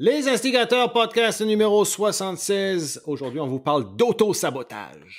Les Instigateurs, podcast numéro 76. Aujourd'hui, on vous parle d'auto-sabotage.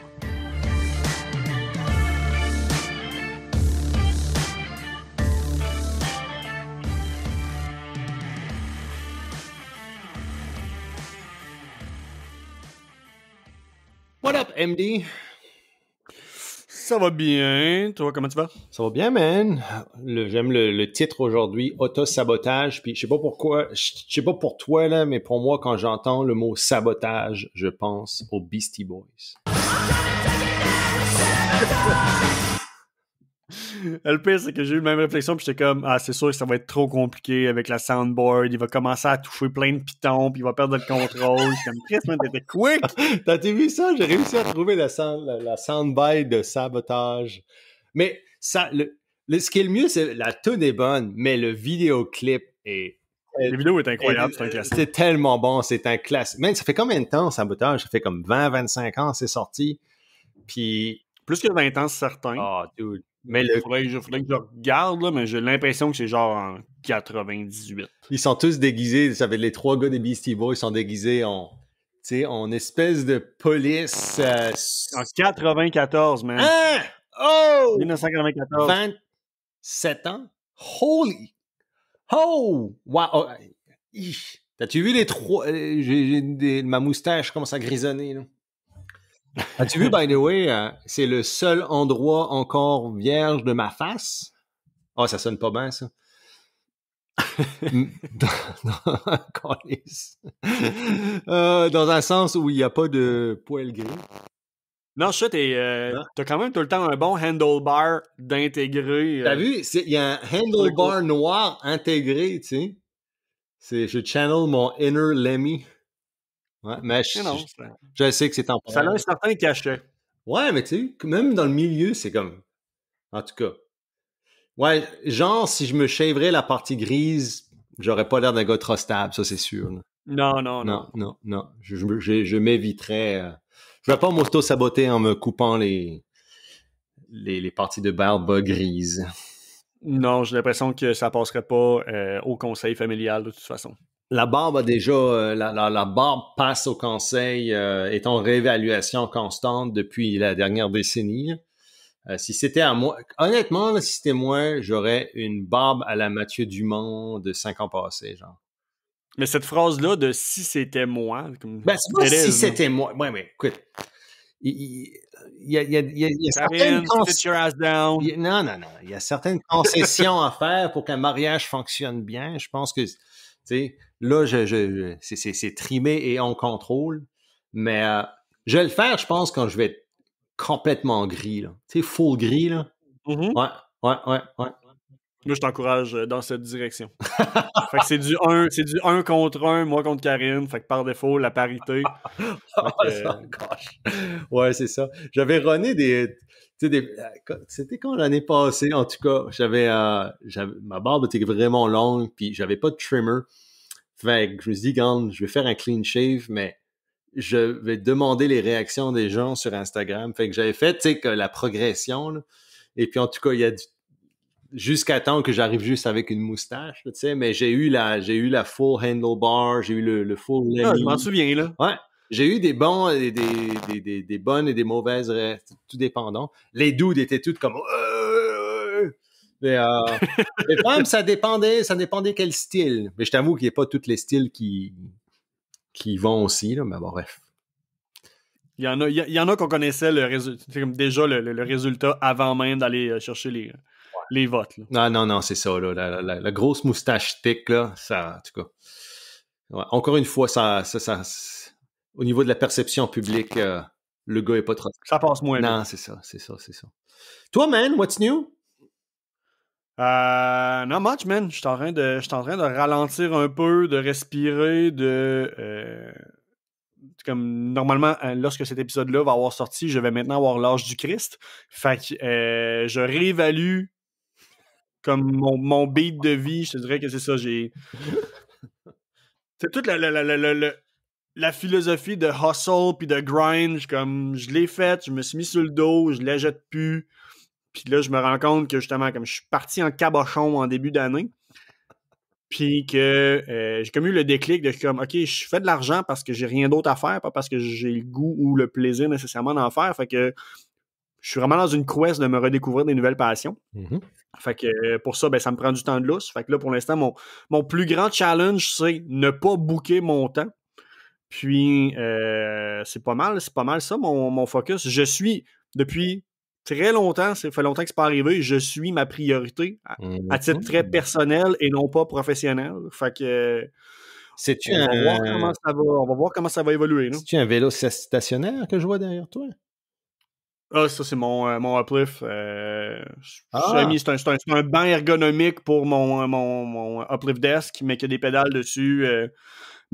MD? Ça va bien. Toi, comment tu vas? Ça va bien, man. J'aime le, titre aujourd'hui, auto-sabotage. Puis je sais pas pourquoi, je sais pas pour toi, mais pour moi, quand j'entends le mot sabotage, je pense aux Beastie Boys. le pire, c'est que j'ai eu la même réflexion, puis j'étais comme, ah, c'est sûr que ça va être trop compliqué avec la soundboard. Il va commencer à toucher plein de pitons, puis il va perdre le contrôle. comme, Chris, man, t'étais quick! T'as-tu vu ça? J'ai réussi à trouver la, soundbite de sabotage. Mais ça, le, ce qui est le mieux, c'est la tune est bonne, mais le vidéoclip est. La vidéo est incroyable, c'est un classique. C'est tellement bon, c'est un classique. Man, ça fait combien de temps, Sabotage? Ça fait comme 20, 25 ans, c'est sorti. Puis. Plus que 20 ans, c'est certain. oh, dude. Mais il faudrait, que je, que je regarde, mais j'ai l'impression que c'est genre en 98. Ils sont tous déguisés. Vous savez, les trois gars des Beastie Boys sont déguisés en, en espèce de police. Euh, en 94, man. Hein? Oh! 1994. 27 ans? Holy! Oh! Wow! Oh, T'as-tu vu les trois? Euh, ma moustache commence à grisonner, là. As-tu vu, by the way, euh, c'est le seul endroit encore vierge de ma face? Ah, oh, ça sonne pas bien, ça. Euh, dans, un sens où il n'y a pas de poil gris. Non, ça, euh, hein? quand même tout le temps un bon handlebar d'intégré. T'as vu, il y a un handlebar noir intégré, tu sais. Je channel mon inner Lemmy mais je, sais que c'est temporaire. Ça a un certain cachet. Ouais, mais tu sais, même dans le milieu, c'est comme. En tout cas. Ouais, genre, si je me chèverais la partie grise, j'aurais pas l'air d'un gars trop stable, ça c'est sûr. Non, non, non. Non, non, Je, je, je m'éviterais. Euh, je vais pas m'auto-saboter en me coupant les, les, parties de barbe grise Non, j'ai l'impression que ça passerait pas euh, au conseil familial de toute façon. La barbe a déjà, euh, la, barbe passe au conseil, euh, est en réévaluation constante depuis la dernière décennie. Euh, si c'était à moi, honnêtement, si c'était moi, j'aurais une barbe à la Mathieu Dumont de cinq ans passés, genre. Mais cette phrase-là de si c'était moi. Comme ben, c'est pas si c'était moi. Ouais, mais écoute. Il, y certaines Non, non, non. Il y a certaines concessions à faire pour qu'un mariage fonctionne bien. Je pense que sais, là, je, je, c'est trimé et on contrôle. Mais euh, je vais le faire, je pense, quand je vais être complètement gris. Tu sais, full gris. Là. Mm-hmm. Ouais, ouais, ouais, ouais. Moi, je t'encourage euh, dans cette direction. fait que c'est du 1, c'est du 1 contre 1, moi contre Karine. Fait que par défaut, la parité. Ah, que, euh, ouais, c'est ça. J'avais runné des c'était quand l'année passée, en tout cas, euh, j'avais, ma barbe était vraiment longue, puis j'avais pas de trimmer. Fait que je me suis dit, je vais faire un clean shave, mais je vais demander les réactions des gens sur Instagram. Fait que j'avais fait, la progression, Et puis, en tout cas, il y a du... jusqu'à temps que j'arrive juste avec une moustache, sais, mais j'ai eu la, j'ai eu la full handlebar, j'ai eu le, full. Ah, je m'en souviens, là. Ouais. J'ai eu des bons, et des, des, bonnes et des mauvaises, tout dépendant. Les dudes étaient toutes comme. Euh, mais, euh, les ça dépendait, ça dépendait quel style. Mais je t'avoue qu'il n'y a pas tous les styles qui, qui vont aussi, là, mais bon, bref. Il y en a, il y en a qu'on connaissait le déjà le, résultat avant même d'aller euh, chercher les, les votes. Non, non, non, c'est ça. Là, la, grosse moustache tic, là, ça, en tout cas. encore une fois, ça, ça au niveau de la perception publique, euh, le gars est pas trop. Ça passe moins. Non, c'est ça, c'est ça, c'est ça. Toi, man, what's new? Euh, non, much, man. Je suis en, train de ralentir un peu, de respirer, de. Euh, comme normalement, euh, lorsque cet épisode-là va avoir sorti, je vais maintenant avoir l'âge du Christ. Fait que je réévalue comme mon, mon beat de vie. Je te dirais que c'est ça. J'ai. C'est toute la la philosophie de hustle puis de grind, comme je l'ai faite, je me suis mis sur le dos, je la jette plus. Puis là, je me rends compte que justement, comme je suis parti en cabochon en début d'année, puis que euh, j'ai comme eu le déclic de comme, OK, je fais de l'argent parce que j'ai rien d'autre à faire, pas parce que j'ai le goût ou le plaisir nécessairement d'en faire. Fait que je suis vraiment dans une quest de me redécouvrir des nouvelles passions. Mm-hmm. Fait que pour ça, ben, ça me prend du temps de lousse. Fait que là, pour l'instant, mon, mon plus grand challenge, c'est ne pas bouquer mon temps puis, euh, c'est pas mal, c'est pas mal ça, mon, focus. Je suis, depuis très longtemps, ça fait longtemps que c'est pas arrivé, je suis ma priorité à, mmh, titre très personnel et non pas professionnel. Fait que. on, va voir comment ça va, évoluer. C'est-tu un vélo stationnaire que je vois derrière toi? Ah, ça, c'est mon, euh, mon uplift. Euh, ah! c'est un, banc ergonomique pour mon, euh, mon, mon uplift desk, mais qui a des pédales dessus.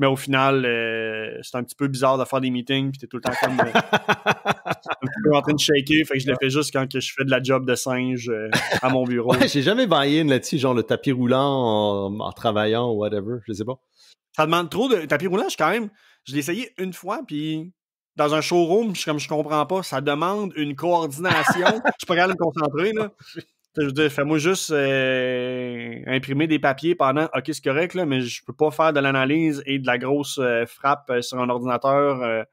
Mais au final, euh, c'est un petit peu bizarre de faire des meetings, puis t'es tout le temps comme. un petit peu en train de shaker, fait que je le fais juste quand je fais de la job de singe euh, à mon bureau. j'ai jamais buy là-dessus, genre le tapis roulant en, travaillant ou whatever, je sais pas. Ça demande trop de. Tapis roulant, je quand même. Je l'ai essayé une fois, puis dans un showroom, je, comme je comprends pas, ça demande une coordination. je suis pas capable de me concentrer, là. Je veux dire, fais-moi juste euh, imprimer des papiers pendant. OK, c'est correct, mais je peux pas faire de l'analyse et de la grosse euh, frappe euh, sur un ordinateur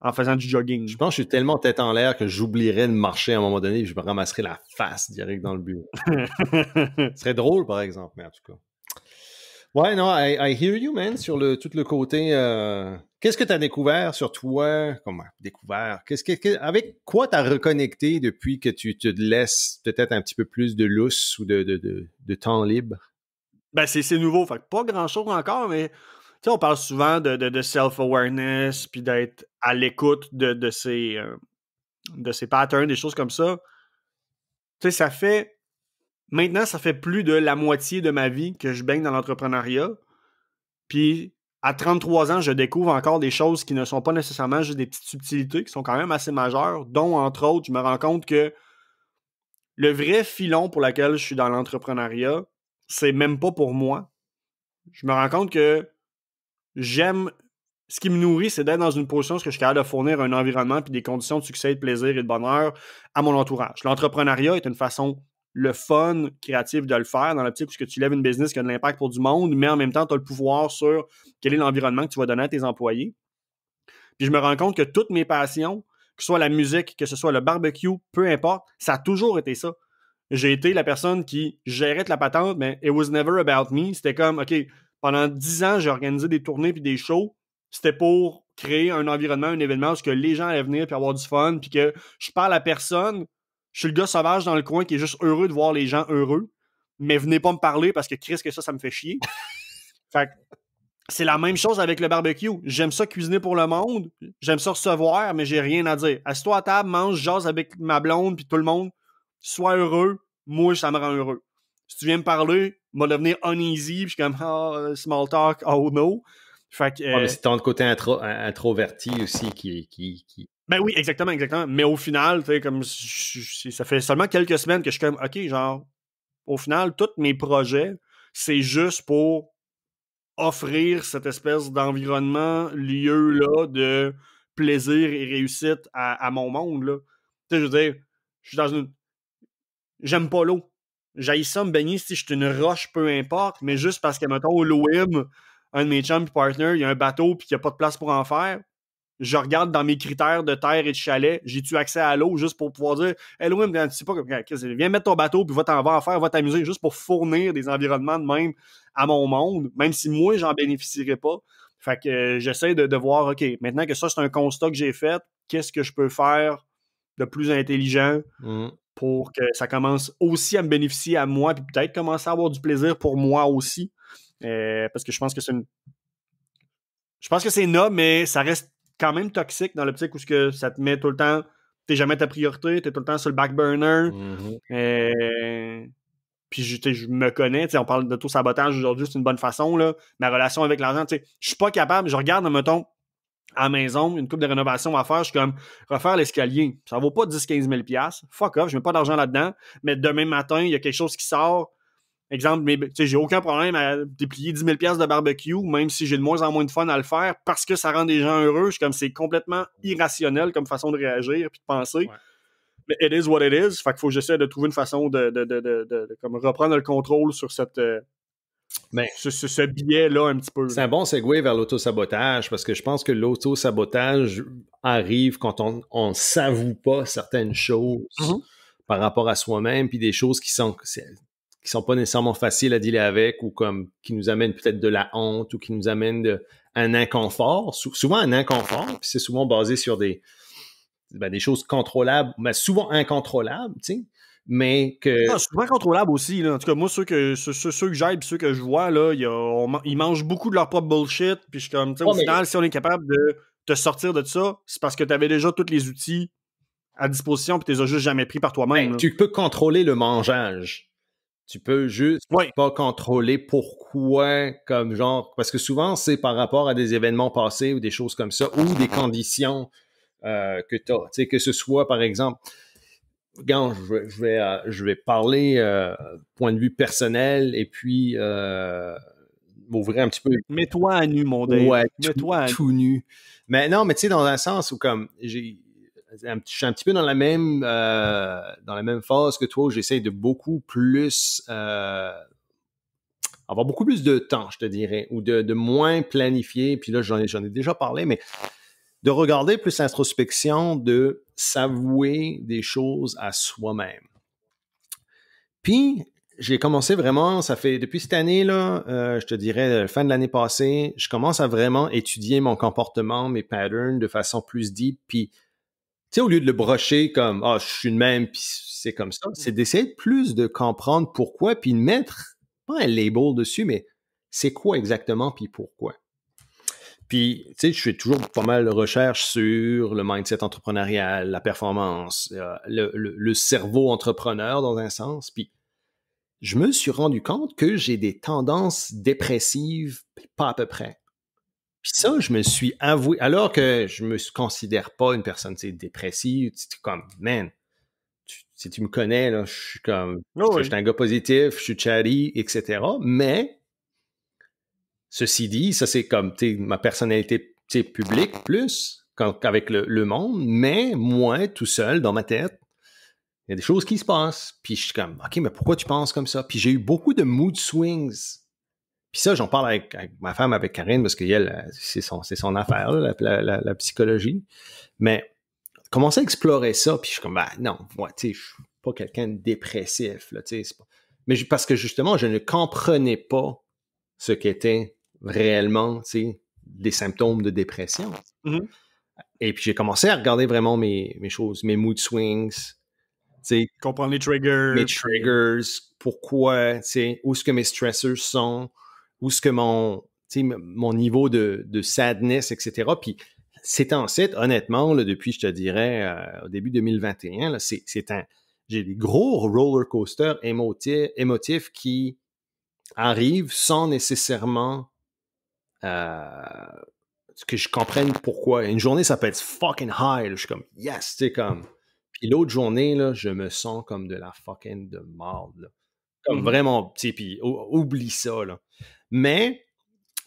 en faisant du jogging. Je pense que je suis tellement tête en l'air que j'oublierai de marcher à un moment donné et je me ramasserais la face direct dans le bureau. ce serait drôle, par exemple, mais en tout cas. Ouais, non, I, hear you, man, sur le, tout le côté. Euh, qu'est-ce que tu as découvert sur toi? Comment? Découvert? Qu'est-ce que, avec quoi tu as reconnecté depuis que tu te laisses peut-être un petit peu plus de lousse ou de, temps libre? Ben, c'est nouveau. Fait pas grand-chose encore, mais tu sais, on parle souvent de, de self-awareness puis d'être à l'écoute de, ces, euh, de ces patterns, des choses comme ça. Tu sais, ça fait Maintenant, ça fait plus de la moitié de ma vie que je baigne dans l'entrepreneuriat. Puis à 33 ans, je découvre encore des choses qui ne sont pas nécessairement juste des petites subtilités, qui sont quand même assez majeures, dont, entre autres, je me rends compte que le vrai filon pour lequel je suis dans l'entrepreneuriat, c'est même pas pour moi. Je me rends compte que j'aime. Ce qui me nourrit, c'est d'être dans une position que je suis capable de fournir un environnement puis des conditions de succès, de plaisir et de bonheur à mon entourage. L'entrepreneuriat est une façon le fun créatif de le faire dans l'optique où tu lèves une business qui a de l'impact pour du monde, mais en même temps, tu as le pouvoir sur quel est l'environnement que tu vas donner à tes employés. Puis je me rends compte que toutes mes passions, que ce soit la musique, que ce soit le barbecue, peu importe, ça a toujours été ça. J'ai été la personne qui gérait la patente, mais it was never about me. C'était comme, OK, pendant dix ans, j'ai organisé des tournées puis des shows. C'était pour créer un environnement, un événement où que les gens allaient venir puis avoir du fun, puis que je parle à personne je suis le gars sauvage dans le coin qui est juste heureux de voir les gens heureux. Mais venez pas me parler parce que Chris, que ça, ça me fait chier. fait c'est la même chose avec le barbecue. J'aime ça cuisiner pour le monde, j'aime ça recevoir, mais j'ai rien à dire. Assieds-toi à table, mange, jase avec ma blonde puis tout le monde. Sois heureux, moi, ça me rend heureux. Si tu viens me parler, va devenir uneasy, puis comme, oh, small talk, oh no. Fait que, mais euh, c'est ton côté introverti aussi qui, qui, ben oui, exactement, exactement. Mais au final, tu sais, comme ça fait seulement quelques semaines que je suis comme, OK, genre, au final, tous mes projets, c'est juste pour offrir cette espèce d'environnement, lieu-là de plaisir et réussite à, mon monde, là. Tu sais, je veux dire, je suis dans une. J'aime pas l'eau. J'aille ça me baigner si je suis une roche, peu importe, mais juste parce que, mettons, l'OIM, un de mes chums partner, il y a un bateau puis qu'il n'y a pas de place pour en faire je regarde dans mes critères de terre et de chalet, j'ai-tu accès à l'eau juste pour pouvoir dire Hey Louis, viens mettre ton bateau puis va t'en faire, va t'amuser juste pour fournir des environnements de même à mon monde, même si moi j'en bénéficierais pas. Fait que euh, j'essaie de, voir, OK, maintenant que ça c'est un constat que j'ai fait, qu'est-ce que je peux faire de plus intelligent mmh. pour que ça commence aussi à me bénéficier à moi, puis peut-être commencer à avoir du plaisir pour moi aussi. Euh, parce que je pense que c'est une. Je pense que c'est noble, mais ça reste quand même toxique dans l'optique où que ça te met tout le temps. T'es jamais ta priorité, t'es tout le temps sur le back burner. Mm-hmm. Euh, puis je, je me connais, on parle de tout sabotage aujourd'hui, c'est une bonne façon. Là. Ma relation avec l'argent, je suis pas capable, je regarde, mettons, à la maison, une coupe de rénovation à faire, je suis comme refaire l'escalier. Ça vaut pas 10-15 000 Fuck off, je mets pas d'argent là-dedans. Mais demain matin, il y a quelque chose qui sort Exemple, mais j'ai aucun problème à déplier 10 000 de barbecue, même si j'ai de moins en moins de fun à le faire, parce que ça rend des gens heureux. comme, c'est complètement irrationnel comme façon de réagir et de penser. Mais it is what it is. Fait faut que j'essaie de trouver une façon de, de, reprendre le contrôle sur cette... Euh, ce, ce, biais-là, un petit peu. C'est un bon segue vers l'autosabotage parce que je pense que l'auto-sabotage arrive quand on ne s'avoue pas certaines choses mm-hmm. par rapport à soi-même, puis des choses qui sont qui sont pas nécessairement faciles à dealer avec ou comme qui nous amènent peut-être de la honte ou qui nous amènent un inconfort, souvent un inconfort, c'est souvent basé sur des, ben, des choses contrôlables, mais ben, souvent incontrôlables, tu Mais que. Ah, souvent contrôlables aussi. En tout cas, moi, ceux que, ceux, ceux que ceux que je vois, là, ils mangent beaucoup de leur propre bullshit. Puis je suis comme, au final, si on est capable de te sortir de ça, c'est parce que tu avais déjà tous les outils à disposition, que tu les as juste jamais pris par toi-même. Ben, tu peux contrôler le mangeage. Tu peux juste pas contrôler pourquoi, comme genre, parce que souvent c'est par rapport à des événements passés ou des choses comme ça, ou des conditions euh, que tu as. que ce soit, par exemple, quand je vais, euh, je vais, parler euh, point de vue personnel et puis euh, m'ouvrir un petit peu. Mets-toi à nu, mon Dieu. Mets-toi tout, nu. Mais non, mais tu sais, dans un sens où comme j'ai je suis un petit peu dans la même, euh, dans la même phase que toi. où J'essaie de beaucoup plus euh, avoir beaucoup plus de temps, je te dirais, ou de, moins planifier. Puis là, j'en ai, déjà parlé, mais de regarder plus l'introspection, de s'avouer des choses à soi-même. Puis, j'ai commencé vraiment, ça fait depuis cette année, là, euh, je te dirais, fin de l'année passée, je commence à vraiment étudier mon comportement, mes patterns de façon plus deep, puis au lieu de le brocher comme ah, je suis une même, puis c'est comme ça, mmh. c'est d'essayer plus de comprendre pourquoi, puis de mettre pas un label dessus, mais c'est quoi exactement, puis pourquoi. Puis, tu sais, je fais toujours pas mal de recherches sur le mindset entrepreneurial, la performance, euh, le, cerveau entrepreneur dans un sens. Puis, je me suis rendu compte que j'ai des tendances dépressives, pas à peu près. Puis ça, je me suis avoué, alors que je me considère pas une personne dépressive, comme, man, si tu me connais, là, je suis comme, je, suis un gars positif, je suis charlie etc. Mais, ceci dit, ça c'est comme, ma personnalité publique plus, qu'avec le, le, monde, mais moi, tout seul, dans ma tête, il y a des choses qui se passent. Puis je suis comme, OK, mais pourquoi tu penses comme ça? Puis j'ai eu beaucoup de mood swings puis ça, j'en parle avec, ma femme, avec Karine, parce que euh, c'est son, affaire, la, psychologie. Mais commencer à explorer ça, puis je suis comme, bah non, moi, tu sais, je suis pas quelqu'un de dépressif, là, tu sais. Mais parce que justement, je ne comprenais pas ce qu'étaient réellement, tu sais, des symptômes de dépression. Mm-hmm. Et puis j'ai commencé à regarder vraiment mes, choses, mes mood swings, comprendre les triggers. Mes triggers, pourquoi, où est-ce que mes stressors sont, où ce que mon, mon niveau de, sadness, etc. Puis c'est ensuite, honnêtement, depuis, je te dirais, euh, au début 2021, c'est un. J'ai des gros roller coaster émotifs, qui arrivent sans nécessairement euh, que je comprenne pourquoi. Une journée, ça peut être fucking high. je suis comme yes, tu comme. Puis l'autre journée, là, je me sens comme de la fucking de marde. Comme mmh. vraiment, tu puis oublie ça. Là. Mais,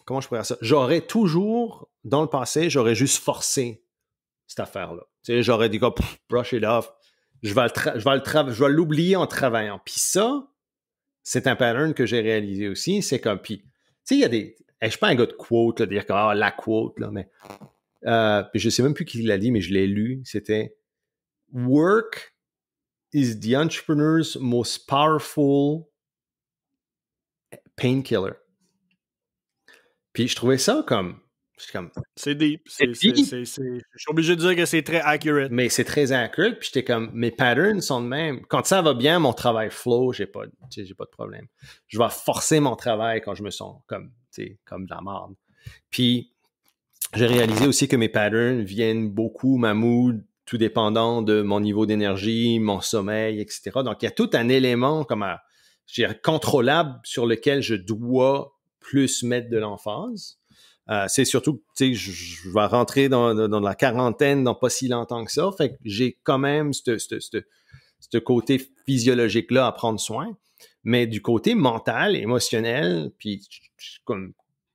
comment je pourrais dire ça? J'aurais toujours, dans le passé, j'aurais juste forcé cette affaire-là. Tu sais, j'aurais dit, brush it off. Je vais, le je l'oublier en travaillant. Puis ça, c'est un pattern que j'ai réalisé aussi. C'est comme, puis, tu sais, il y a des. Je ne suis pas un gars de quote, dire que, ah, la quote, là, mais. Euh, je ne sais même plus qui l'a dit, mais je l'ai lu. C'était Work is the entrepreneur's most powerful painkiller. Puis je trouvais ça comme. C'est deep. Je suis obligé de dire que c'est très accurate. Mais c'est très accurate. Puis j'étais comme, mes patterns sont de même. Quand ça va bien, mon travail flow, j'ai pas, pas de problème. Je vais forcer mon travail quand je me sens comme, comme de la merde. Puis j'ai réalisé aussi que mes patterns viennent beaucoup, ma mood, tout dépendant de mon niveau d'énergie, mon sommeil, etc. Donc, il y a tout un élément comme contrôlable sur lequel je dois plus mettre de l'emphase. Euh, c'est surtout, tu sais, je vais rentrer dans, la quarantaine dans pas si longtemps que ça. Fait que j'ai quand même ce côté physiologique-là à prendre soin. Mais du côté mental, émotionnel, puis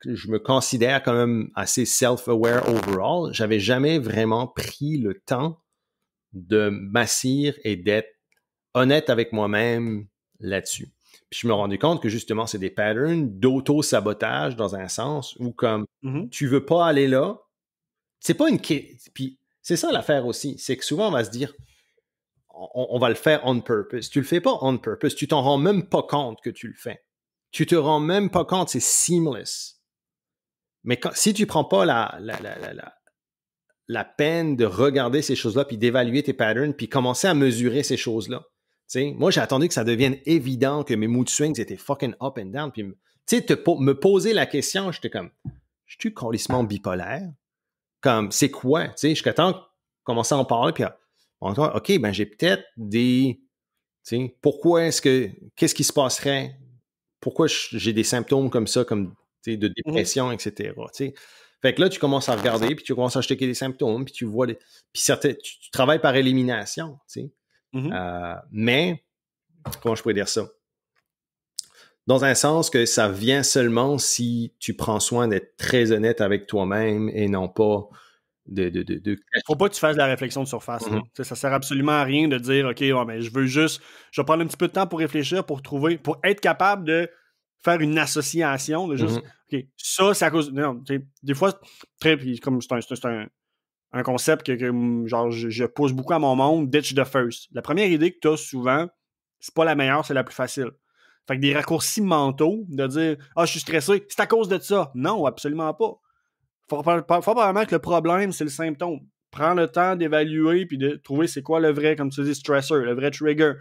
je me considère quand même assez self-aware overall, j'avais jamais vraiment pris le temps de m'assir et d'être honnête avec moi-même là-dessus. Puis je me rendu compte que justement, c'est des patterns d'auto-sabotage dans un sens où comme mmh tu veux pas aller là, c'est pas une puis c'est ça l'affaire aussi, c'est que souvent on va se dire on, va le faire on purpose. Tu le fais pas on purpose, tu t'en rends même pas compte que tu le fais. Tu te rends même pas compte, c'est seamless. Mais si tu prends pas la, la, la peine de regarder ces choses-là, puis d'évaluer tes patterns, puis commencer à mesurer ces choses-là moi, j'ai attendu que ça devienne évident que mes mood swings étaient fucking up and down. Puis, tu me poser la question, j'étais comme, je suis complètement bipolaire? Comme, c'est quoi? Tu sais, jusqu'à temps commencer à en parler, puis OK, ben j'ai peut-être des, tu pourquoi est-ce que, qu'est-ce qui se passerait? Pourquoi j'ai des symptômes comme ça, comme, de mmh dépression, etc., Fait que là, tu commences à regarder, puis tu commences à checker des symptômes, puis tu vois, les, puis certains, tu, tu travailles par élimination, tu sais. Mm-hmm. Euh, mais, comment je pourrais dire ça? Dans un sens que ça vient seulement si tu prends soin d'être très honnête avec toi-même et non pas de, de, de, Faut pas que tu fasses de la réflexion de surface. Ça mm-hmm. ne Ça sert absolument à rien de dire OK, mais je veux juste. Je vais prendre un petit peu de temps pour réfléchir, pour trouver, pour être capable de faire une association, de juste mm-hmm. OK, ça, c'est à cause. Non, des fois, très, comme c'est un, un concept que, mm, je, je, pousse beaucoup à mon monde, ditch the first. La première idée que tu as souvent, c'est pas la meilleure, c'est la plus facile. Fait que des raccourcis mentaux de dire Ah, je suis stressé, c'est à cause de ça. Non, absolument pas. Faut, faut, faut que le problème, c'est le symptôme. Prends le temps d'évaluer puis de trouver c'est quoi le vrai, comme tu dis, stressor, le vrai trigger.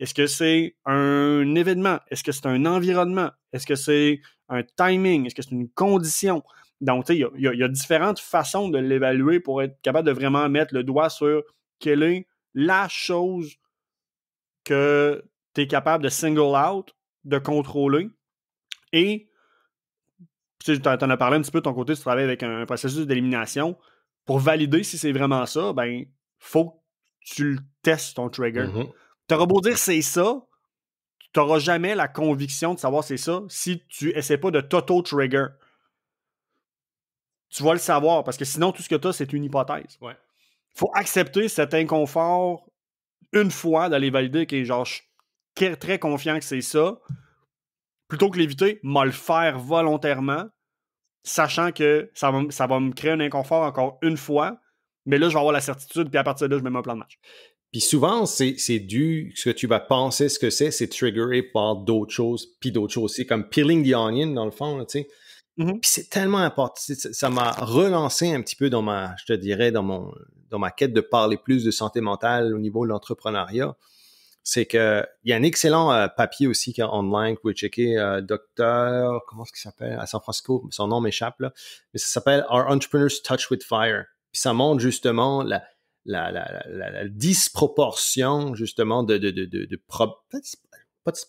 Est-ce que c'est un événement? Est-ce que c'est un environnement? Est-ce que c'est un timing? Est-ce que c'est une condition? Donc, tu sais, il y, a différentes façons de l'évaluer pour être capable de vraiment mettre le doigt sur quelle est la chose que tu es capable de single out, de contrôler. Et, tu sais, en as parlé un petit peu de ton côté, tu travailles avec un, processus d'élimination. Pour valider si c'est vraiment ça, ben, faut que tu le testes, ton trigger. Mm-hmm. Tu auras beau dire c'est ça, tu n'auras jamais la conviction de savoir c'est ça si tu essaies pas de Toto trigger tu vas le savoir parce que sinon, tout ce que tu as, c'est une hypothèse. Ouais. faut accepter cet inconfort une fois d'aller valider que genre, je suis très confiant que c'est ça. Plutôt que l'éviter, me le faire volontairement, sachant que ça va, ça va me créer un inconfort encore une fois. Mais là, je vais avoir la certitude, puis à partir de là, je mets mon plan de match. Puis souvent, c'est dû, ce que tu vas penser, ce que c'est, c'est triggeré par d'autres choses, puis d'autres choses. aussi, comme peeling the onion, dans le fond, tu sais Mm-hmm. Puis c'est tellement important. Ça m'a relancé un petit peu dans ma, je te dirais, dans mon, dans ma quête de parler plus de santé mentale au niveau de l'entrepreneuriat. C'est que il y a un excellent euh, papier aussi qui est online, vous pouvez checker, euh, docteur, comment est-ce qu'il s'appelle à San Francisco, son nom m'échappe là, mais ça s'appelle Our Entrepreneurs Touch with Fire. Puis ça montre justement la, disproportion justement de, de, de, pas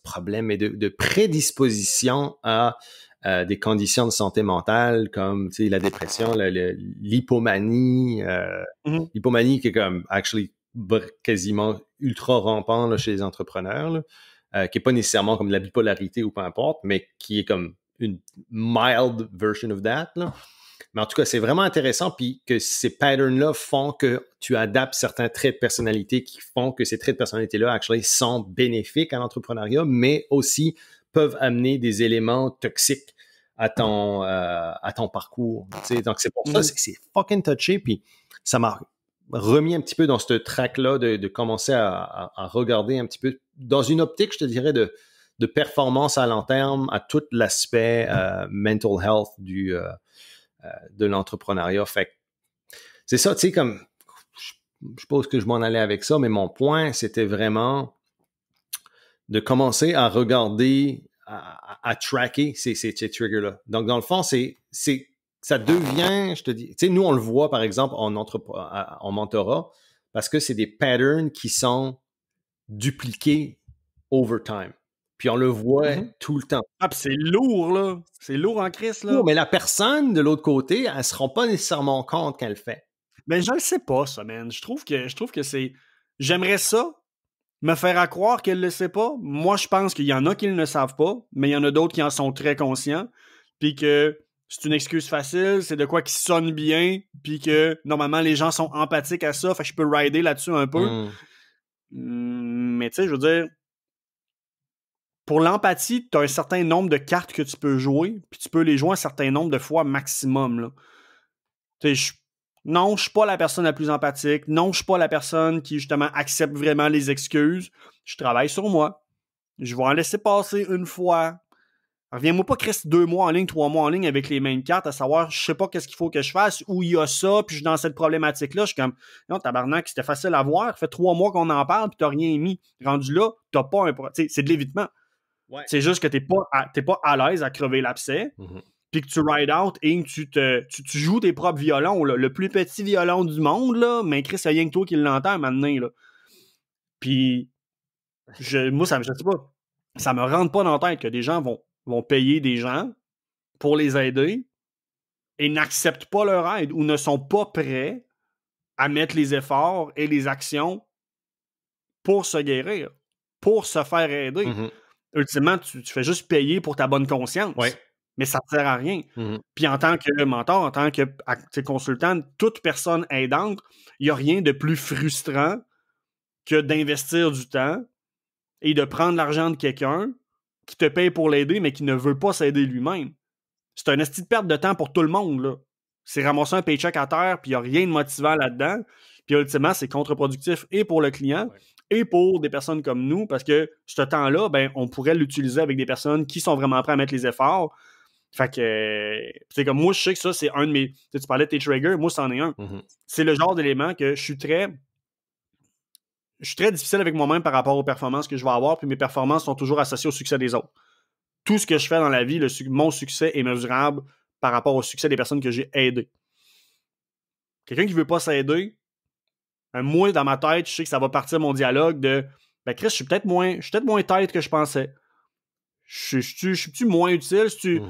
problème, mais de prédisposition à euh, des conditions de santé mentale comme la dépression, l'hypomanie, euh, mhm. l'hypomanie qui est comme actually quasiment ultra rampant chez les entrepreneurs, euh, qui n'est pas nécessairement comme la bipolarité ou peu importe, mais qui est comme une mild version of that. Mais en tout cas, c'est vraiment intéressant, puis que ces patterns-là font que tu adaptes certains traits de personnalité qui font que ces traits de personnalité-là, actually, sont bénéfiques à l'entrepreneuriat, mais aussi peuvent amener des éléments toxiques à ton, euh, à ton parcours. Donc, c'est pour ça que c'est fucking touché. Puis, ça m'a remis un petit peu dans ce track-là de, commencer à, regarder un petit peu dans une optique, je te dirais, de, performance à long terme à tout l'aspect euh, mental health du, euh, de l'entrepreneuriat. Fait c'est ça, tu sais, comme je, je pense que je m'en allais avec ça, mais mon point, c'était vraiment de commencer à regarder, à, traquer tracker ces, triggers-là. Donc, dans le fond, c'est, c'est, ça devient, je te dis, tu sais, nous, on le voit, par exemple, en, en mentorat, parce que c'est des patterns qui sont dupliqués over time. Puis on le voit mm-hmm. tout le temps. Ah, c'est lourd, là. C'est lourd en crise, là. mais la personne de l'autre côté, elle ne se rend pas nécessairement compte qu'elle le fait. Mais je ne sais pas, ça, man. Je trouve que, je trouve que c'est. J'aimerais ça me faire à croire qu'elle ne le sait pas, moi, je pense qu'il y en a qui ne le savent pas, mais il y en a d'autres qui en sont très conscients, puis que c'est une excuse facile, c'est de quoi qui sonne bien, puis que normalement, les gens sont empathiques à ça, fait que je peux rider là-dessus un peu. Mm. Mm, mais tu sais, je veux dire, pour l'empathie, tu as un certain nombre de cartes que tu peux jouer, puis tu peux les jouer un certain nombre de fois maximum. Là. Je non, je suis pas la personne la plus empathique. Non, je suis pas la personne qui, justement, accepte vraiment les excuses. Je travaille sur moi. Je vais en laisser passer une fois. Reviens-moi pas, Chris, deux mois en ligne, trois mois en ligne avec les mêmes cartes, à savoir, je sais pas qu'est-ce qu'il faut que je fasse, où il y a ça, puis je suis dans cette problématique-là. Je suis comme, non, tabarnak, c'était facile à voir. Ça fait trois mois qu'on en parle, puis t'as rien mis. Rendu là, t'as pas un. C'est de l'évitement. C'est juste que t'es pas, pas à l'aise à crever l'abcès. Mm-hmm puis que tu ride out et que tu, joues tes propres violons, le plus petit violon du monde, là, mais Chris, a rien que toi qui l'entends maintenant. Là. Puis, je, moi, ça, je sais pas, ça me rentre pas dans la tête que des gens vont, vont payer des gens pour les aider et n'acceptent pas leur aide ou ne sont pas prêts à mettre les efforts et les actions pour se guérir, pour se faire aider. Mm-hmm. Ultimement, tu, fais juste payer pour ta bonne conscience. Ouais mais ça ne sert à rien. Mmh puis en tant que mentor, en tant que consultant, toute personne aidante, il n'y a rien de plus frustrant que d'investir du temps et de prendre l'argent de quelqu'un qui te paye pour l'aider, mais qui ne veut pas s'aider lui-même. C'est un esti de perte de temps pour tout le monde, C'est ramasser un paycheck à terre, puis il n'y a rien de motivant là-dedans. Puis ultimement, c'est contre-productif et pour le client et pour des personnes comme nous, parce que ce temps-là, ben, on pourrait l'utiliser avec des personnes qui sont vraiment prêtes à mettre les efforts, fait que, c'est comme moi, je sais que ça, c'est un de mes. Tu parlais de tes triggers, moi, c'en est un. Mm-hmm. C'est le genre d'élément que je suis très. Je suis très difficile avec moi-même par rapport aux performances que je vais avoir, puis mes performances sont toujours associées au succès des autres. Tout ce que je fais dans la vie, le, mon succès est mesurable par rapport au succès des personnes que j'ai aidées. Quelqu'un qui veut pas s'aider, ben, moi, dans ma tête, je sais que ça va partir mon dialogue de ben Chris, je suis peut-être moins, je moins tête que je pensais. Je, suis moins utile? -tu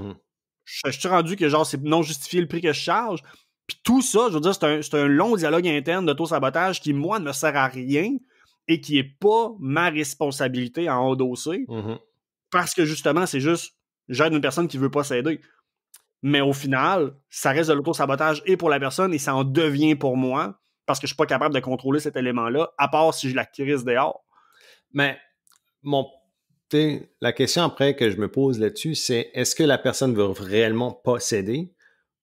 je, suis rendu que genre c'est non justifié le prix que je charge. Puis tout ça, je veux dire, c'est un, long dialogue interne d'auto-sabotage qui, moi, ne me sert à rien et qui n'est pas ma responsabilité à endosser. Mmh parce que justement, c'est juste j'aide une personne qui ne veut pas s'aider. Mais au final, ça reste de l'auto-sabotage et pour la personne et ça en devient pour moi parce que je ne suis pas capable de contrôler cet élément-là, à part si je la crise dehors. Mais mon la question après que je me pose là-dessus, c'est est-ce que la personne veut réellement posséder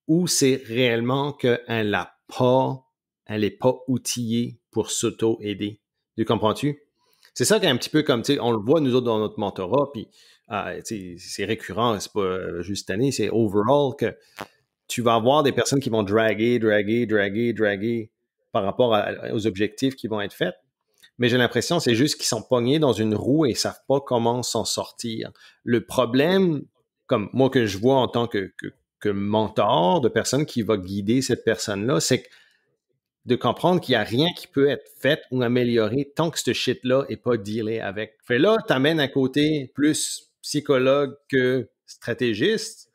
ou c'est réellement qu'elle n'a pas, elle n'est pas outillée pour s'auto-aider? Tu comprends-tu? C'est ça qui est un petit peu comme, tu sais, on le voit nous autres dans notre mentorat, puis ah, c'est récurrent, c'est pas euh, juste cette année, c'est overall que tu vas avoir des personnes qui vont draguer, draguer, draguer, draguer par rapport aux objectifs qui vont être faits mais j'ai l'impression c'est juste qu'ils sont pognés dans une roue et ils savent pas comment s'en sortir. Le problème, comme moi que je vois en tant que, mentor de personne qui va guider cette personne-là, c'est de comprendre qu'il n'y a rien qui peut être fait ou amélioré tant que ce shit-là n'est pas dealé avec. Fait là, amènes un côté plus psychologue que stratégiste.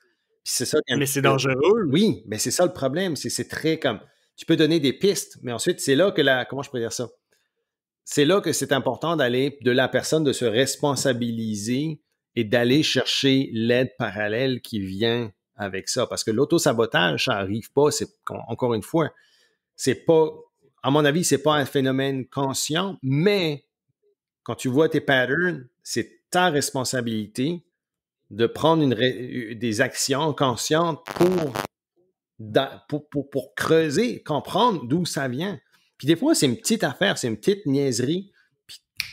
c'est ça. Mais c'est dangereux. Oui, mais c'est ça le problème. C'est très comme. Tu peux donner des pistes, mais ensuite, c'est là que la. Comment je peux dire ça? c'est là que c'est important d'aller, de la personne, de se responsabiliser et d'aller chercher l'aide parallèle qui vient avec ça. Parce que l'auto-sabotage, ça n'arrive pas, encore une fois, c'est pas, à mon avis, c'est pas un phénomène conscient, mais quand tu vois tes patterns, c'est ta responsabilité de prendre euh, des actions conscientes pour, pour creuser, comprendre d'où ça vient. Puis des fois, c'est une petite affaire, c'est une petite niaiserie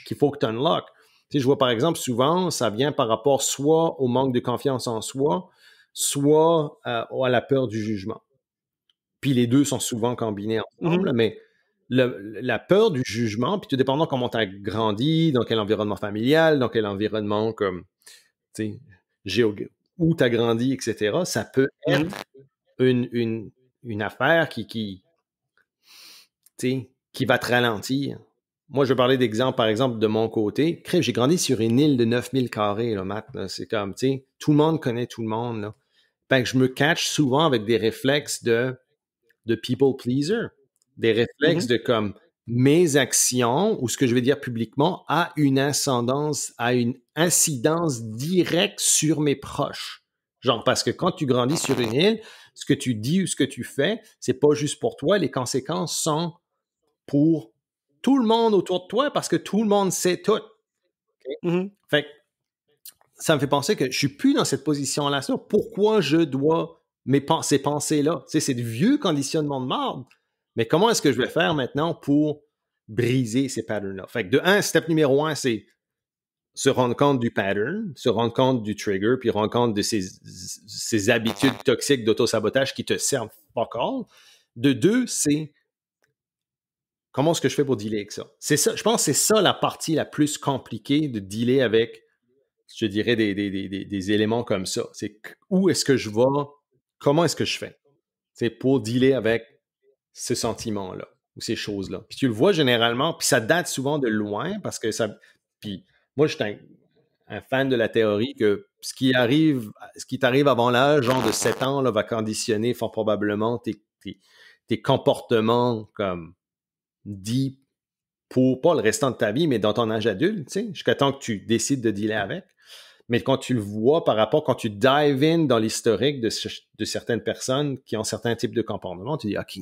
qu'il faut que tu unlocks. je vois par exemple souvent, ça vient par rapport soit au manque de confiance en soi, soit euh, à, la peur du jugement. Puis les deux sont souvent combinés ensemble, mhm. mais la peur du jugement, puis tout dépendant comment tu as grandi, dans quel environnement familial, dans quel environnement comme, où tu as grandi, etc., ça peut mhm. être une, une, affaire qui, qui va te ralentir. Moi, je vais parler d'exemple, par exemple, de mon côté. j'ai grandi sur une île de 9000 carrés, là, Matt. C'est comme, tu sais, tout le monde connaît tout le monde. Là. Ben, je me catch souvent avec des réflexes de, de people pleaser, des réflexes mm-hmm. de comme mes actions ou ce que je vais dire publiquement a une incidence a une incidence directe sur mes proches. Genre, parce que quand tu grandis sur une île, ce que tu dis ou ce que tu fais, c'est pas juste pour toi, les conséquences sont pour tout le monde autour de toi parce que tout le monde sait tout. Mm-hmm. Fait ça me fait penser que je suis plus dans cette position-là. Pourquoi je dois mes ces pensées-là? c'est de vieux conditionnement de marde. Mais comment est-ce que je vais faire maintenant pour briser ces patterns-là? Fait de un, step numéro un, c'est se rendre compte du pattern, se rendre compte du trigger, puis rendre compte de ces, habitudes toxiques d'autosabotage qui te servent pas encore. De deux, c'est Comment est-ce que je fais pour dealer avec ça? C'est ça, je pense que c'est ça la partie la plus compliquée de dealer avec, je dirais, des, éléments comme ça. C'est où est-ce que je vais, comment est-ce que je fais? C'est pour dealer avec ce sentiment-là ou ces choses-là. Puis tu le vois généralement, puis ça date souvent de loin parce que ça. Puis moi, je suis un, fan de la théorie que ce qui arrive, ce qui t'arrive avant l'âge, genre de 7 ans, là, va conditionner fort probablement tes comportements comme dit, pour pas le restant de ta vie, mais dans ton âge adulte, jusqu'à temps que tu décides de dealer avec. Mais quand tu le vois par rapport, quand tu dive in dans l'historique de, certaines personnes qui ont certains types de comportements, tu dis, OK,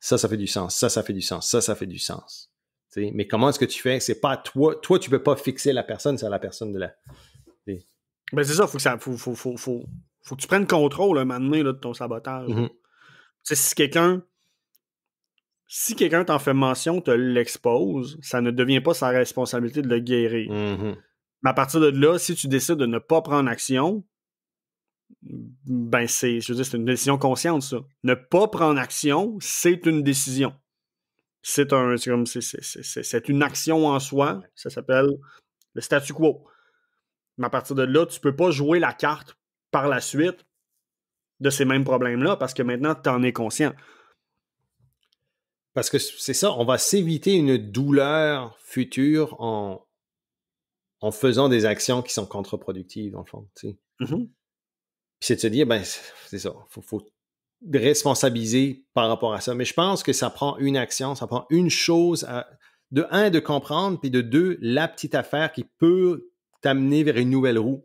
ça, ça fait du sens, ça, ça fait du sens, ça, ça fait du sens. sais, mais comment est-ce que tu fais? C'est pas toi, toi, tu peux pas fixer la personne, c'est la personne de la. Ben c'est ça, faut que ça. Faut, que tu prennes contrôle un moment donné de ton sabotage. c'est mm-hmm. Si quelqu'un si quelqu'un t'en fait mention, te l'expose, ça ne devient pas sa responsabilité de le guérir. Mm-hmm. Mais à partir de là, si tu décides de ne pas prendre action, ben c'est, je c'est une décision consciente, ça. Ne pas prendre action, c'est une décision. C'est un, c'est une action en soi. Ça s'appelle le statu quo. Mais à partir de là, tu peux pas jouer la carte par la suite de ces mêmes problèmes-là parce que maintenant, tu en es conscient. Parce que c'est ça, on va s'éviter une douleur future en, en faisant des actions qui sont contre-productives, en fond. Mmh puis c'est de se dire, ben, c'est ça, il faut, responsabiliser par rapport à ça. Mais je pense que ça prend une action, ça prend une chose de un, de comprendre, puis de deux, la petite affaire qui peut t'amener vers une nouvelle roue.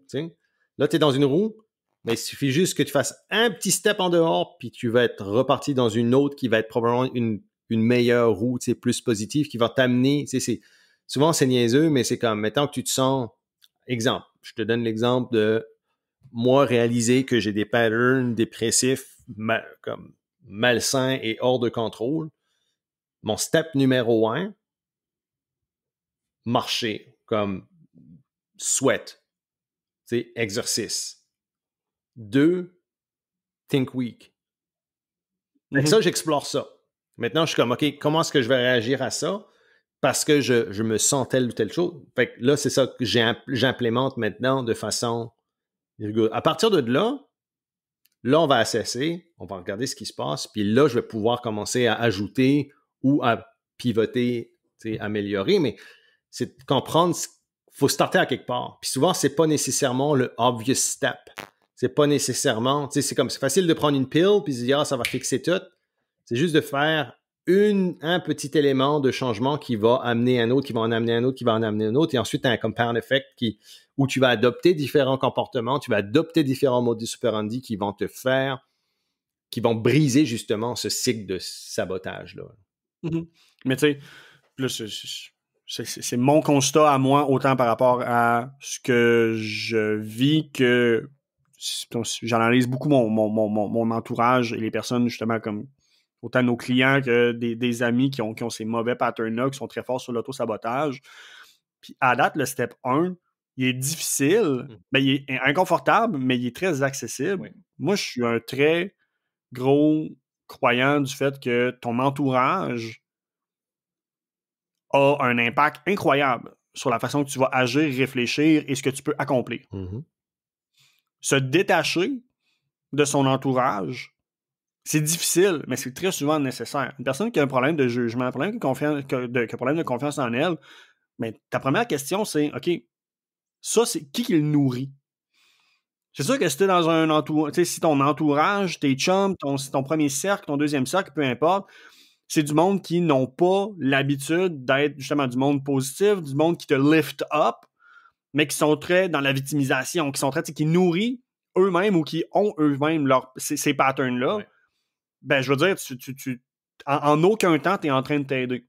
Là, tu es dans une roue, mais il suffit juste que tu fasses un petit step en dehors, puis tu vas être reparti dans une autre qui va être probablement une une meilleure route, c'est plus positive qui va t'amener, c'est souvent c'est niaiseux, mais c'est comme, mettons que tu te sens, exemple, je te donne l'exemple de moi réaliser que j'ai des patterns dépressifs comme malsains et hors de contrôle. Mon step numéro un, marcher, comme sweat, c'est exercice. Deux, think week. Mm-hmm. Ça, j'explore ça. Maintenant, je suis comme, OK, comment est-ce que je vais réagir à ça? Parce que je, me sens telle ou telle chose. Fait que là, c'est ça que j'implémente maintenant de façon À partir de là, là, on va assesser, on va regarder ce qui se passe, puis là, je vais pouvoir commencer à ajouter ou à pivoter, améliorer, mais c'est comprendre, il faut starter à quelque part. Puis souvent, ce n'est pas nécessairement le obvious step. C'est pas nécessairement, tu sais, c'est comme, c'est facile de prendre une pile, puis dire, ah, ça va fixer tout. C'est juste de faire un petit élément de changement qui va amener un autre, qui va en amener un autre, qui va en amener un autre. Et ensuite, tu as un compound effect qui, où tu vas adopter différents comportements, tu vas adopter différents modus operandi qui vont te faire, qui vont briser justement ce cycle de sabotage-là. Mm-hmm. Mais tu sais, c'est mon constat à moi, autant par rapport à ce que je vis que j'analyse beaucoup mon, mon, mon entourage et les personnes justement comme autant nos clients que des, amis qui ont, ces mauvais patterns-là, qui sont très forts sur l'auto-sabotage. Puis à date, le step 1, il est difficile, mmh. mais il est inconfortable, mais il est très accessible. Moi, je suis un très gros croyant du fait que ton entourage a un impact incroyable sur la façon que tu vas agir, réfléchir et ce que tu peux accomplir. Mmh Se détacher de son entourage c'est difficile, mais c'est très souvent nécessaire. Une personne qui a un problème de jugement, un problème de confiance, problème de confiance en elle, mais ta première question, c'est OK, ça, c'est qui qui le nourrit? C'est sûr que si dans un entourage, si ton entourage, tes chums, ton, ton premier cercle, ton deuxième cercle, peu importe, c'est du monde qui n'ont pas l'habitude d'être justement du monde positif, du monde qui te lift up, mais qui sont très dans la victimisation, qui sont très, qui nourrit eux-mêmes ou qui ont eux-mêmes ces, patterns-là ben, je veux dire, en, aucun temps, tu es en train de t'aider.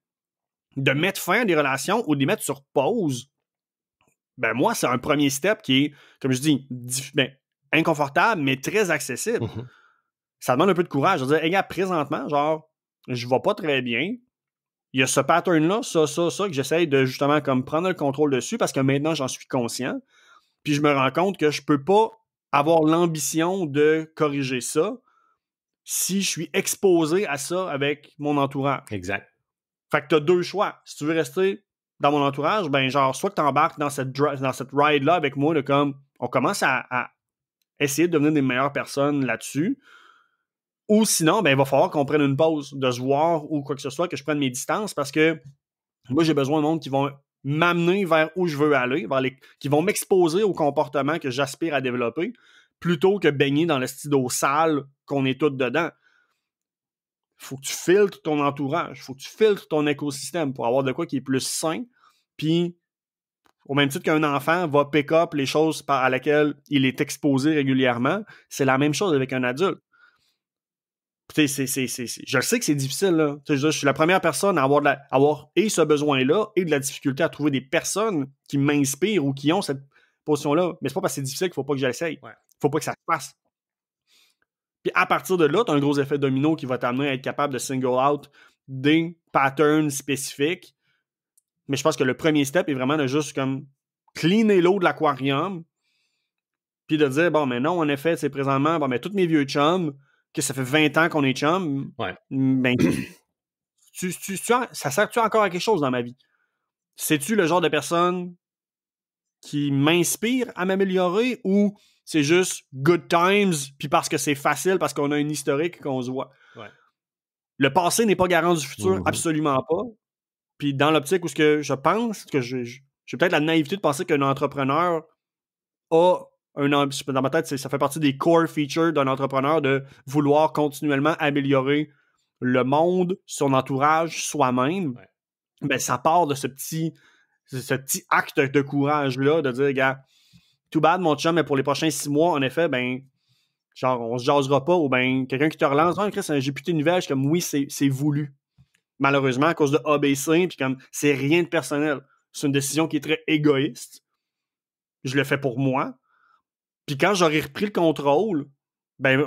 De mmh. mettre fin à des relations ou de les mettre sur pause, ben moi, c'est un premier step qui est, comme je dis, ben, inconfortable, mais très accessible. Mmh ça demande un peu de courage. Je veux dire, présentement, genre, je vais pas très bien. Il y a ce pattern-là, ça, ça, ça, que j'essaye de justement comme prendre le contrôle dessus parce que maintenant, j'en suis conscient. Puis je me rends compte que je peux pas avoir l'ambition de corriger ça si je suis exposé à ça avec mon entourage. Exact. Fait que tu as deux choix. Si tu veux rester dans mon entourage, ben genre, soit que tu embarques dans cette, dans cette ride-là avec moi, comme on commence à, essayer de devenir des meilleures personnes là-dessus. Ou sinon, ben, il va falloir qu'on prenne une pause de se voir ou quoi que ce soit, que je prenne mes distances parce que moi, j'ai besoin de monde qui vont m'amener vers où je veux aller, vers qui vont m'exposer au comportement que j'aspire à développer plutôt que baigner dans le stylo sale qu'on est tous dedans. Faut que tu filtres ton entourage, faut que tu filtres ton écosystème pour avoir de quoi qui est plus sain, puis au même titre qu'un enfant va pick up les choses à laquelle il est exposé régulièrement, c'est la même chose avec un adulte. je sais que c'est difficile. Je, suis la première personne à avoir, et ce besoin-là et de la difficulté à trouver des personnes qui m'inspirent ou qui ont cette position-là. Mais c'est pas parce que c'est difficile qu'il faut pas que j'essaye faut pas que ça se passe. Puis à partir de là, tu as un gros effet domino qui va t'amener à être capable de single out des patterns spécifiques. Mais je pense que le premier step est vraiment de juste comme cleaner l'eau de l'aquarium, puis de dire, bon, mais non, en effet, c'est présentement, bon, mais tous mes vieux chums, que ça fait 20 ans qu'on est chums, ben, tu, ça sert-tu encore à quelque chose dans ma vie? sais tu le genre de personne qui m'inspire à m'améliorer ou c'est juste good times, puis parce que c'est facile, parce qu'on a une historique qu'on se voit. Le passé n'est pas garant du futur, mhm. absolument pas. Puis dans l'optique où ce que je pense, que j'ai peut-être la naïveté de penser qu'un entrepreneur a un dans ma tête, ça fait partie des core features d'un entrepreneur de vouloir continuellement améliorer le monde, son entourage, soi-même. Mais ben, ça part de ce petit, ce petit acte de courage-là, de dire, gars, Too bad, mon chum, mais pour les prochains six mois, en effet, ben, genre, on se jasera pas, ou ben, quelqu'un qui te relance, oh, Chris, j'ai plus tes comme, oui, c'est voulu. Malheureusement, à cause de ABC, puis comme, c'est rien de personnel. C'est une décision qui est très égoïste. Je le fais pour moi. Puis quand j'aurai repris le contrôle, ben,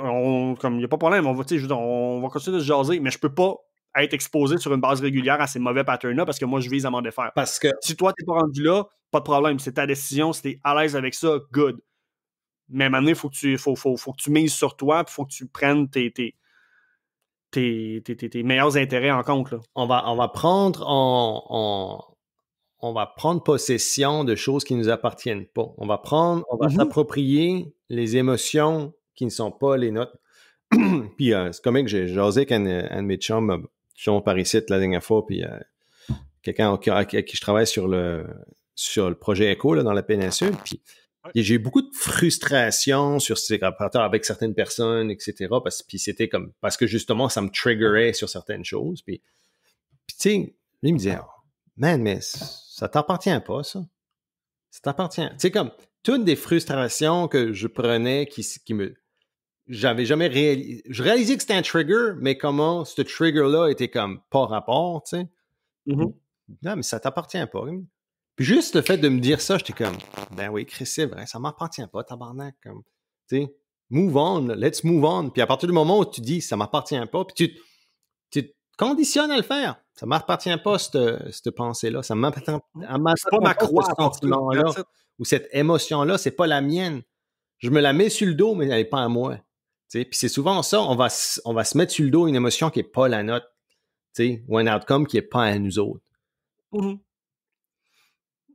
comme, il n'y a pas de problème, on va, on va continuer de se jaser, mais je peux pas être exposé sur une base régulière à ces mauvais patterns-là parce que moi, je vise à m'en défaire. Parce que si toi, t'es pas rendu là, pas de problème. C'est ta décision. Si t'es à l'aise avec ça, good. Mais maintenant, il faut, que tu, faut, faut, que tu mises sur toi il faut que tu prennes tes, meilleurs intérêts en compte. On, va, on, va prendre, on, va prendre possession de choses qui ne nous appartiennent pas. On va prendre, on va mm-hmm. s'approprier les émotions qui ne sont pas les nôtres. Puis euh, c'est comme que j'ai osé qu'un de par ici la dernière fois, puis euh, quelqu'un à, qui je travaille sur le, sur le projet ECHO dans la péninsule, puis j'ai eu beaucoup de frustration sur ces rapporteurs avec certaines personnes, etc. Parce, puis c'était comme, parce que justement, ça me triggerait sur certaines choses. Puis, puis tu sais, lui me disait, oh, man, mais ça t'appartient pas, ça. Ça t'appartient. Tu sais, comme, toutes des frustrations que je prenais qui me, j'avais jamais réalisé. Je réalisais que c'était un trigger, mais comment ce trigger-là était comme pas rapport, tu sais. Mm-hmm. Non, mais ça t'appartient pas. Puis juste le fait de me dire ça, j'étais comme, ben oui, Chris, c'est vrai, ça m'appartient pas, tabarnak. Comme, tu sais, move on, let's move on. Puis à partir du moment où tu dis, ça m'appartient pas, puis tu, te conditionnes à le faire. Ça m'appartient pas, cette, pensée-là. Ça m'appartient mm-hmm. pas ma croix, là ou cette émotion-là, c'est pas la mienne. Je me la mets sur le dos, mais elle n'est pas à moi. Puis c'est souvent ça, on va, on va se mettre sur le dos une émotion qui n'est pas la nôtre, ou un outcome qui n'est pas à nous autres. Mmh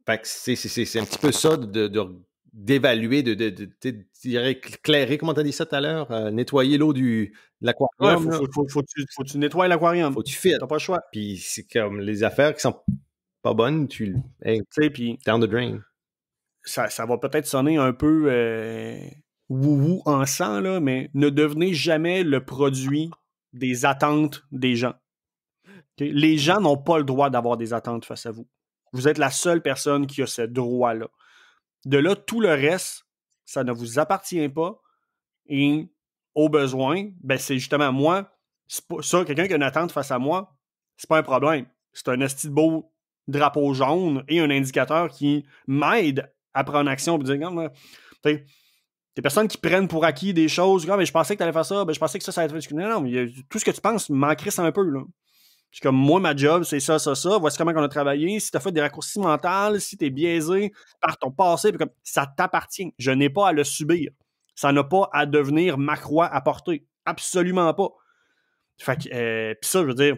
fait c'est un petit peu ça de, d'évaluer, de, de, éclairer, comment tu as dit ça tout à l'heure, euh, nettoyer l'eau de l'aquarium. faut, faut, tu, nettoies l'aquarium. Faut que tu fit. pas le choix. Puis c'est comme les affaires qui sont pas bonnes, tu hey, down the drain. Ça, ça va peut-être sonner un peu euh, wou en sang, là, mais ne devenez jamais le produit des attentes des gens. Les gens n'ont pas le droit d'avoir des attentes face à vous. Vous êtes la seule personne qui a ce droit-là. De là, tout le reste, ça ne vous appartient pas. Et au besoin, ben c'est justement moi, ça, quelqu'un qui a une attente face à moi, c'est pas un problème. C'est un esti beau drapeau jaune et un indicateur qui m'aide à prendre action dire, des personnes qui prennent pour acquis des choses. Ah, mais je pensais que t'allais faire ça, ben, je pensais que ça, ça allait être. Non, non, tout ce que tu penses ça un peu, là. moi, ma job, c'est ça, ça, ça. Voici comment on a travaillé. Si t'as fait des raccourcis mentaux, si t'es biaisé par ton passé, comme, ça t'appartient. Je n'ai pas à le subir. Ça n'a pas à devenir ma croix à porter. Absolument pas. Fait euh, ça, je veux dire,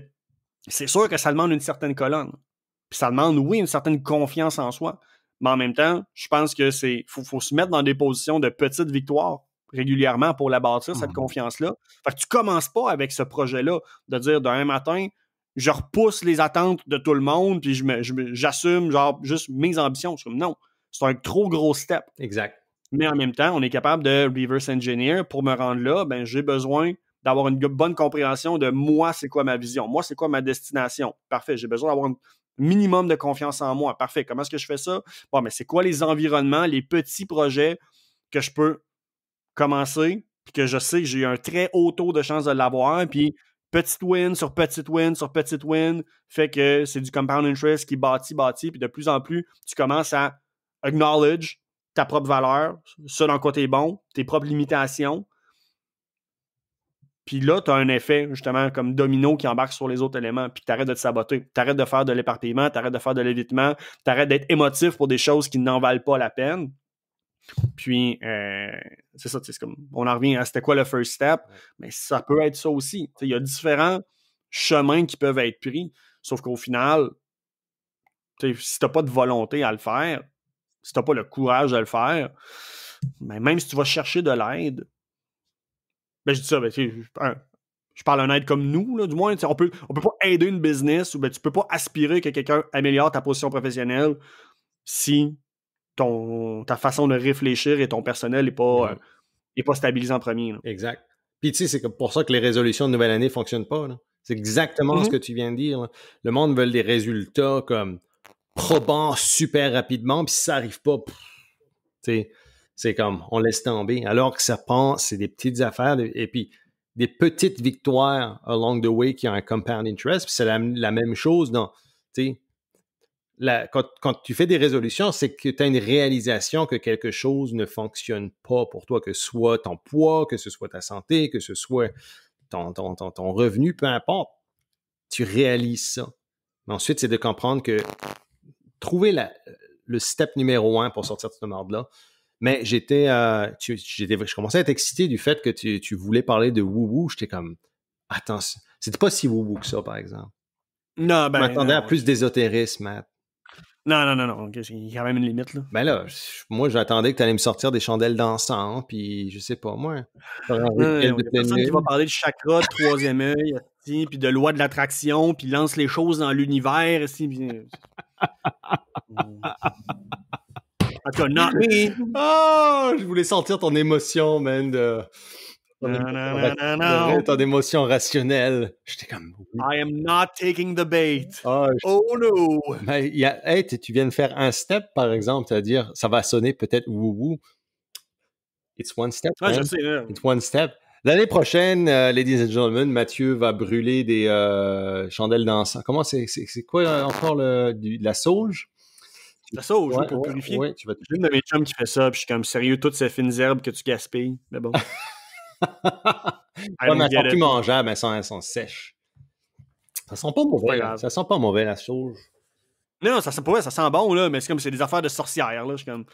c'est sûr que ça demande une certaine colonne. Puis ça demande, oui, une certaine confiance en soi. Mais en même temps, je pense que c'est faut, se mettre dans des positions de petites victoires régulièrement pour la bâtir, cette mhm. confiance-là. Fait que tu commences pas avec ce projet-là de dire d'un matin, je repousse les attentes de tout le monde, puis j'assume, genre, juste mes ambitions. non, c'est un trop gros step. Exact. Mais en même temps, on est capable de reverse engineer. Pour me rendre là, ben, j'ai besoin d'avoir une bonne compréhension de moi, c'est quoi ma vision, moi, c'est quoi ma destination. Parfait, j'ai besoin d'avoir une, minimum de confiance en moi. Parfait. Comment est-ce que je fais ça? Bon, mais c'est quoi les environnements, les petits projets que je peux commencer, puis que je sais que j'ai un très haut taux de chance de l'avoir, puis petite win sur petite win sur petite win, fait que c'est du compound interest qui bâtit, bâtit, puis de plus en plus, tu commences à acknowledge ta propre valeur, ce dans côté bon, tes propres limitations, puis là, tu as un effet, justement, comme domino qui embarque sur les autres éléments. Puis t'arrêtes de te saboter. arrêtes de faire de l'éparpillement, t'arrêtes de faire de l'évitement, t'arrêtes d'être émotif pour des choses qui n'en valent pas la peine. Puis, euh, c'est ça, c'est comme, on en revient à c'était quoi le first step, mais ça peut être ça aussi. Il y a différents chemins qui peuvent être pris, sauf qu'au final, si n'as pas de volonté à le faire, si n'as pas le courage de le faire, mais ben, même si tu vas chercher de l'aide, ben, je dis ça, un, ben, hein, je parle aide comme nous, là, du moins. On peut, on peut pas aider une business ou ben, tu peux pas aspirer que quelqu'un améliore ta position professionnelle si ton, ta façon de réfléchir et ton personnel n'est pas, euh, pas stabilisé en premier. Exact. Puis tu sais, c'est pour ça que les résolutions de nouvelle année ne fonctionnent pas. C'est exactement ce mm-hmm. que tu viens de dire. Le monde veut des résultats comme probants super rapidement, puis si ça n'arrive pas, sais c'est comme, on laisse tomber. Alors que ça pense, c'est des petites affaires. Et puis, des petites victoires along the way qui ont un compound interest. Puis c'est la, même chose dans, quand, quand, tu fais des résolutions, c'est que tu as une réalisation que quelque chose ne fonctionne pas pour toi, que ce soit ton poids, que ce soit ta santé, que ce soit ton, revenu, peu importe. Tu réalises ça. Mais ensuite, c'est de comprendre que trouver le step numéro un pour sortir de ce marde là mais j'étais, euh, je commençais à être excité du fait que tu, tu voulais parler de woo J'étais comme, attends, c'était pas si woo que ça, par exemple. Non, ben. Je m'attendais à plus d'ésotérisme, Matt. Non, non, non, non. Il y a quand même une limite, là. Ben là, moi, j'attendais que tu allais me sortir des chandelles d'encens, puis je sais pas, moi. il personne qui va parler de chakra, de troisième œil, puis de loi de l'attraction, puis lance les choses dans l'univers, ici. bien. Oh, je voulais sentir ton émotion, man. De... Ton, émotion, rationnelle. Je t'ai rationnelle. J'étais comme. I am not taking the bait. Ah, oh, no. Mais y tu viens de faire un step, par exemple, c'est-à-dire, ça va sonner peut-être wouhou. It's one step. It's one step. L'année prochaine, euh, ladies and gentlemen, Mathieu va brûler des euh, chandelles d'encens. Comment c'est, c'est, quoi encore le, la sauge? C'est ça pour purifier. J'ai une de mes chums qui fait ça, puis je suis comme sérieux, toutes ces fines herbes que tu gaspilles. Mais bon. ouais, elles sont plus mangeables, elles sont, elles sont sèches. Ça sent pas mauvais. Hein. Ça sent pas mauvais, la sauge. Non, ça sent pas ça sent bon, là, mais c'est comme c'est des affaires de sorcières, là. Je suis comme.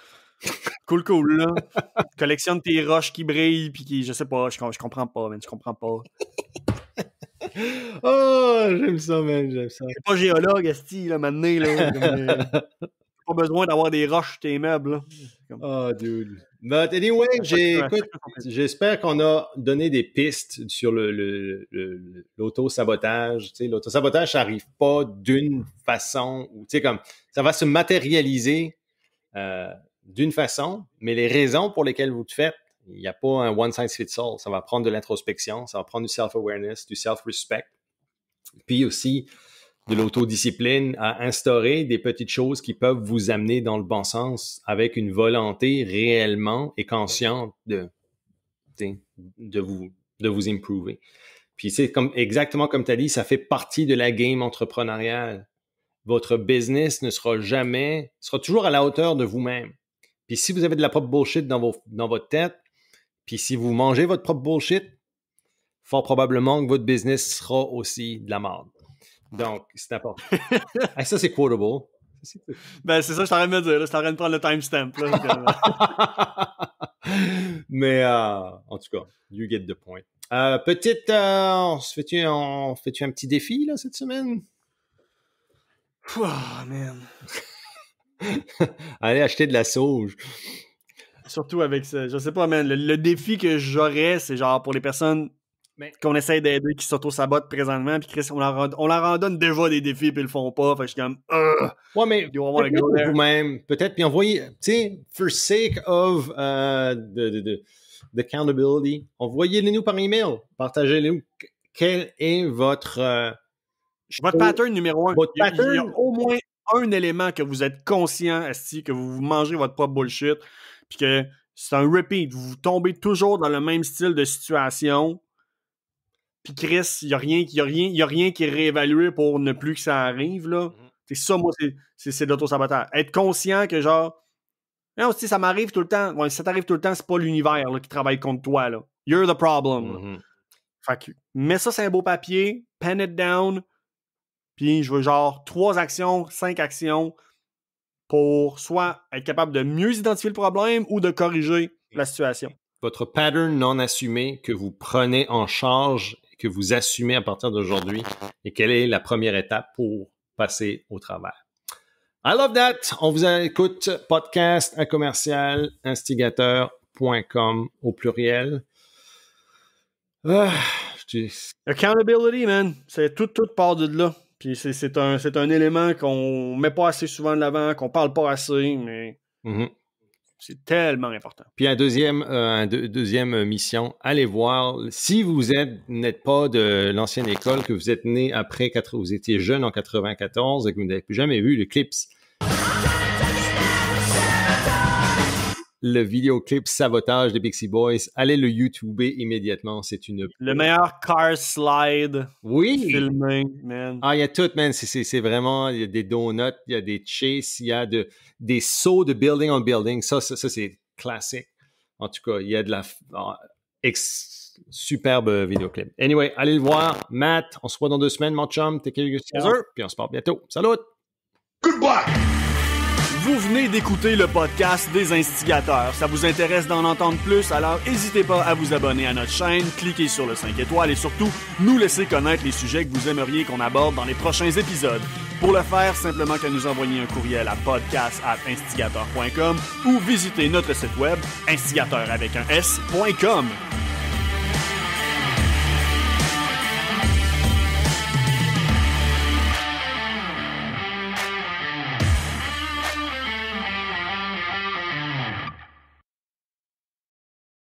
Cool, cool, là. Collectionne tes roches qui brillent, puis qui. Je sais pas, je, comprends pas, mais tu comprends pas. oh, j'aime ça, man, j'aime ça. C'est pas géologue, Asti, là, maintenant, là. Euh, pas besoin d'avoir des roches tes meubles. Oh, dude. But anyway, j'espère qu'on a donné des pistes sur l'auto-sabotage. Le, l'auto-sabotage, ça n'arrive pas d'une façon, ou comme ça va se matérialiser euh, d'une façon, mais les raisons pour lesquelles vous le faites, il n'y a pas un one size fits all. Ça va prendre de l'introspection, ça va prendre du self-awareness, du self-respect, puis aussi de l'autodiscipline, à instaurer des petites choses qui peuvent vous amener dans le bon sens avec une volonté réellement et consciente de, de, vous, de vous improver. Puis c'est comme, exactement comme tu as dit, ça fait partie de la game entrepreneuriale. Votre business ne sera jamais, sera toujours à la hauteur de vous-même. Puis si vous avez de la propre bullshit dans, vos, dans votre tête, puis si vous mangez votre propre bullshit, fort probablement que votre business sera aussi de la merde. Donc, c'est important. ça, c'est quotable. Ben, c'est ça je t'arrête de me dire. Je t'arrête de prendre le timestamp. Mais euh, en tout cas, you get the point. Euh, petite, peut on fait-tu un petit défi là, cette semaine? Oh, man. Allez acheter de la sauge. Surtout avec ça. Je sais pas, man. le défi que j'aurais, c'est genre pour les personnes qu'on essaie d'aider, qui s'auto-sabotent présentement, puis Chris, on leur, on en donne déjà des défis, puis ils le font pas. Fait que je suis comme, euh, ouais, mais vous-même, peut-être, puis envoyez, tu sais, for sake of uh, the, the, accountability, envoyez-les nous par email, partagez-les nous. Quel est votre. Euh, votre pattern numéro un. Votre pattern, il y a au moins un élément que vous êtes conscient, que vous mangez votre propre bullshit, puis que c'est un repeat. Vous tombez toujours dans le même style de situation, puis Chris, il n'y a, rien, rien qui est réévalué pour ne plus que ça arrive. là. Mm-hmm. C'est ça, moi, c'est c'est l'auto-sabotage. Être conscient que, genre, non, ça m'arrive tout le temps, si ça t'arrive tout le temps, c'est pas l'univers qui travaille contre toi. Là. You're the problem. Mm-hmm. Fait que, mets ça c'est un beau papier, pen it down, puis je veux genre trois actions, cinq actions pour soit être capable de mieux identifier le problème ou de corriger la mm. situation. Votre pattern non assumé que vous prenez en charge que vous assumez à partir d'aujourd'hui et quelle est la première étape pour passer au travail. I love that. On vous écoute podcast un commercial instigateur.com au pluriel. Ah, Accountability, man. C'est tout, tout part de là. Puis c'est un, un élément qu'on met pas assez souvent de l'avant, qu'on parle pas assez, mais. Mm-hmm. C'est tellement important. Puis un deuxième, euh, deuxième mission, allez voir. Si vous n'êtes pas de l'ancienne école, que vous êtes né après, vous étiez jeune en 94 et que vous n'avez plus jamais vu l'éclipse, le vidéoclip Sabotage des Pixie Boys. Allez le YouTuber immédiatement. C'est une. Le meilleur car slide. Oui. Filmé, man. Ah, il y a tout, man. C'est vraiment. Il y a des donuts, il y a des chases, il y a de, des sauts de building on building. Ça, ça, c'est classique. En tout cas, il y a de la. Ah, superbe vidéoclip. Anyway, allez le voir. Matt, on se voit dans deux semaines, mon chum. T'es Puis on se parle bientôt. Salut! Goodbye! Vous venez d'écouter le podcast des instigateurs. Ça vous intéresse d'en entendre plus, alors n'hésitez pas à vous abonner à notre chaîne, cliquez sur le 5 étoiles et surtout nous laisser connaître les sujets que vous aimeriez qu'on aborde dans les prochains épisodes. Pour le faire, simplement que nous envoyer un courriel à podcast@instigateur.com ou visiter notre site web instigateur avec un s.com.